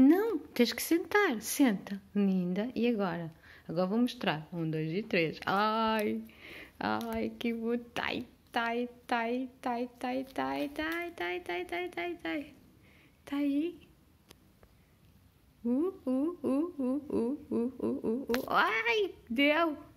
Não, tens que sentar. Senta, linda. E agora? Agora vou mostrar. Um, dois e três. Ai, ai, que botai. Tai, tai, tai, tai, tai, tai, tai, tai, tai, tai, tai. Tá aí? Uh, uh, uh, uh, uh, uh, uh, uh, uh. Ai, deu!